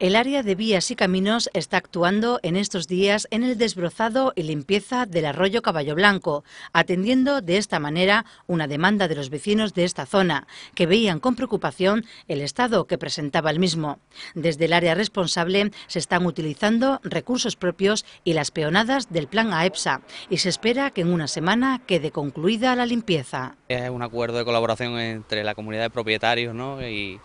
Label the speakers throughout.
Speaker 1: El área de vías y caminos está actuando en estos días en el desbrozado y limpieza del arroyo Caballo Blanco, atendiendo de esta manera una demanda de los vecinos de esta zona, que veían con preocupación el estado que presentaba el mismo. Desde el área responsable se están utilizando recursos propios y las peonadas del plan AEPSA e y se espera que en una semana quede concluida la limpieza.
Speaker 2: Es un acuerdo de colaboración entre la comunidad de propietarios ¿no? y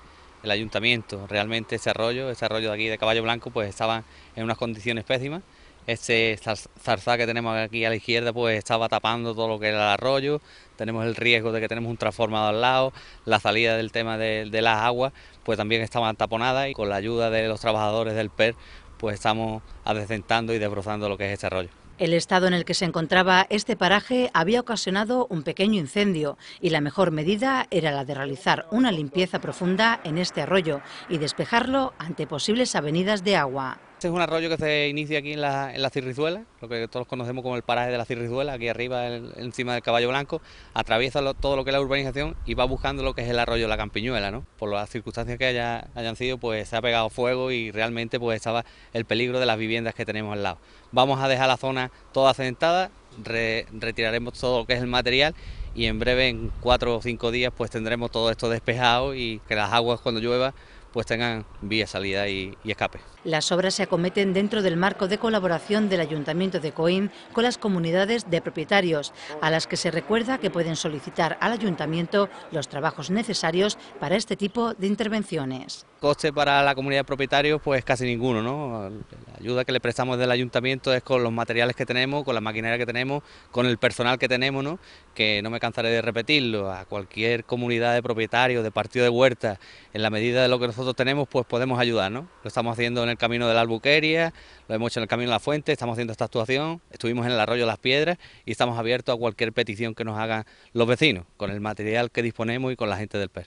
Speaker 2: el ayuntamiento. Realmente ese arroyo, ese arroyo de aquí de Caballo Blanco, pues estaba en unas condiciones pésimas. Este zarzá que tenemos aquí a la izquierda pues estaba tapando todo lo que era el arroyo, tenemos el riesgo de que tenemos un transformador al lado, la salida del tema de, las aguas pues también estaba taponada y con la ayuda de los trabajadores del PER pues estamos adecentando y desbrozando lo que es ese arroyo.
Speaker 1: El estado en el que se encontraba este paraje había ocasionado un pequeño incendio y la mejor medida era la de realizar una limpieza profunda en este arroyo y despejarlo ante posibles avenidas de agua.
Speaker 2: Este es un arroyo que se inicia aquí en la, Cirrizuela, lo que todos conocemos como el paraje de la Cirrizuela, aquí arriba, encima del Caballo Blanco, atraviesa todo lo que es la urbanización y va buscando lo que es el arroyo La Campiñuela, ¿no? Por las circunstancias que hayan sido, pues se ha pegado fuego y realmente pues estaba el peligro de las viviendas que tenemos al lado. Vamos a dejar la zona toda sentada, retiraremos todo lo que es el material y en breve, en cuatro o cinco días, pues tendremos todo esto despejado y que las aguas cuando llueva pues tengan vía salida y, escape.
Speaker 1: Las obras se acometen dentro del marco de colaboración del Ayuntamiento de Coín con las comunidades de propietarios, a las que se recuerda que pueden solicitar al Ayuntamiento los trabajos necesarios para este tipo de intervenciones.
Speaker 2: Coste para la comunidad de propietarios, pues casi ninguno, ¿no? La ayuda que le prestamos del Ayuntamiento es con los materiales que tenemos, con la maquinaria que tenemos, con el personal que tenemos, ¿no? Que no me cansaré de repetirlo, a cualquier comunidad de propietarios, de partido de huerta, en la medida de lo que nosotros tenemos, pues podemos ayudar, Lo estamos haciendo en el camino de la Albuquería, lo hemos hecho en el camino de la Fuente, estamos haciendo esta actuación, estuvimos en el arroyo Las Piedras y estamos abiertos a cualquier petición que nos hagan los vecinos, con el material que disponemos y con la gente del PER.